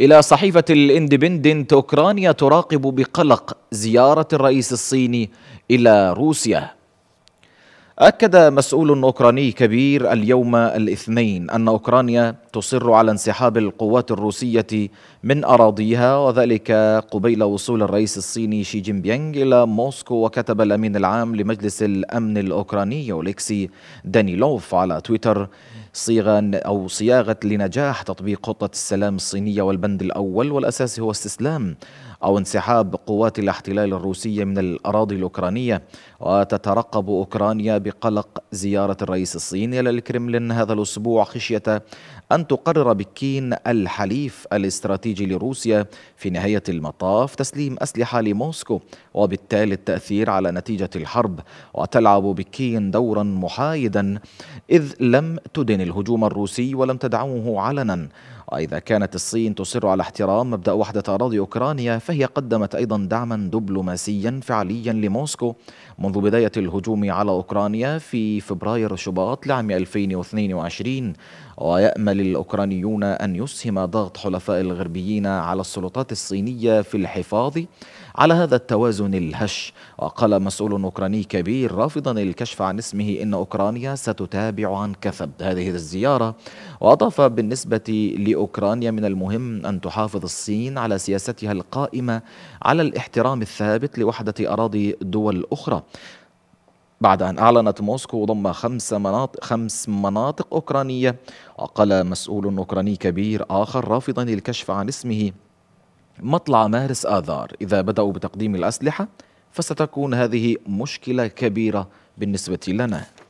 إلى صحيفة الاندبندنت أوكرانيا تراقب بقلق زيارة الرئيس الصيني إلى روسيا أكد مسؤول أوكراني كبير اليوم الاثنين أن أوكرانيا تصر على انسحاب القوات الروسية من أراضيها وذلك قبيل وصول الرئيس الصيني شي جين بيانغ إلى موسكو وكتب الأمين العام لمجلس الأمن الأوكراني أوليكسي دانيلوف على تويتر صيغة أو صياغة لنجاح تطبيق خطة السلام الصينية والبند الأول والأساس هو استسلام أو انسحاب قوات الاحتلال الروسية من الأراضي الأوكرانية وتترقب أوكرانيا بقلق زيارة الرئيس الصيني إلى الكرملين هذا الأسبوع خشية أن أن تقرر بكين الحليف الاستراتيجي لروسيا في نهاية المطاف تسليم أسلحة لموسكو وبالتالي التأثير على نتيجة الحرب وتلعب بكين دورا محايدا إذ لم تدن الهجوم الروسي ولم تدعمه علنا وإذا كانت الصين تصر على احترام مبدأ وحدة أراضي أوكرانيا فهي قدمت أيضا دعما دبلوماسيا فعليا لموسكو منذ بداية الهجوم على أوكرانيا في فبراير شباط لعام 2022 ويأمل الأوكرانيون أن يسهم ضغط حلفاء الغربيين على السلطات الصينية في الحفاظ على هذا التوازن الهش وقال مسؤول أوكراني كبير رافضا الكشف عن اسمه إن أوكرانيا ستتابع عن كثب هذه الزيارة وأضاف بالنسبة لأوكرانيا من المهم أن تحافظ الصين على سياستها القائمة على الاحترام الثابت لوحدة أراضي دول أخرى بعد أن أعلنت موسكو ضم خمس مناطق, خمس مناطق أوكرانية وقال مسؤول أوكراني كبير آخر رافضا الكشف عن اسمه مطلع مارس آذار إذا بدأوا بتقديم الأسلحة فستكون هذه مشكلة كبيرة بالنسبة لنا